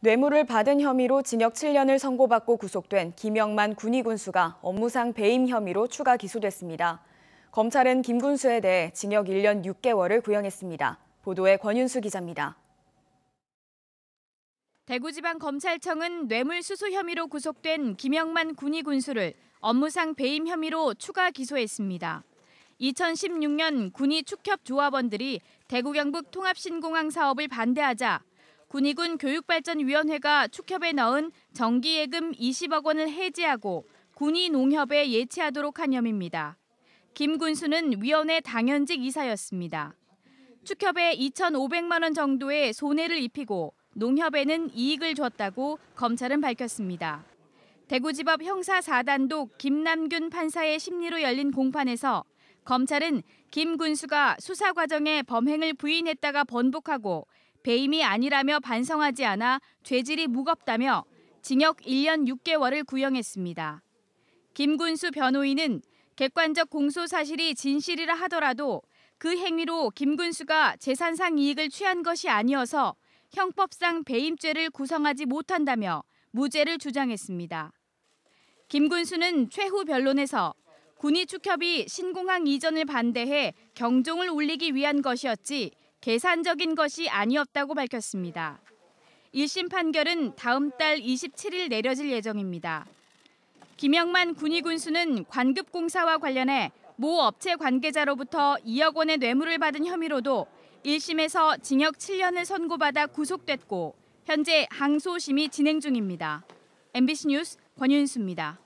뇌물을 받은 혐의로 징역 7년을 선고받고 구속된 김영만 군의군수가 업무상 배임 혐의로 추가 기소됐습니다. 검찰은 김 군수에 대해 징역 1년 6개월을 구형했습니다. 보도에 권윤수 기자입니다. 대구지방검찰청은 뇌물수수 혐의로 구속된 김영만 군의군수를 업무상 배임 혐의로 추가 기소했습니다. 2016년 군이 축협 조합원들이 대구 경북 통합신공항 사업을 반대하자 군의군 교육발전위원회가 축협에 넣은 정기예금 20억 원을 해지하고 군의농협에 예치하도록 한 혐의입니다. 김 군수는 위원회 당연직 이사였습니다. 축협에 2,500만 원 정도의 손해를 입히고 농협에는 이익을 줬다고 검찰은 밝혔습니다. 대구지법 형사 4단독 김남균 판사의 심리로 열린 공판에서 검찰은 김 군수가 수사 과정에 범행을 부인했다가 번복하고 배임이 아니라며 반성하지 않아 죄질이 무겁다며 징역 1년 6개월을 구형했습니다. 김군수 변호인은 객관적 공소 사실이 진실이라 하더라도 그 행위로 김군수가 재산상 이익을 취한 것이 아니어서 형법상 배임죄를 구성하지 못한다며 무죄를 주장했습니다. 김군수는 최후 변론에서 군이 축협이 신공항 이전을 반대해 경종을 울리기 위한 것이었지 계산적인 것이 아니었다고 밝혔습니다. 1심 판결은 다음 달 27일 내려질 예정입니다. 김영만 군위 군수는 관급 공사와 관련해 모 업체 관계자로부터 2억 원의 뇌물을 받은 혐의로도 1심에서 징역 7년을 선고받아 구속됐고 현재 항소심이 진행 중입니다. MBC 뉴스 권윤수입니다.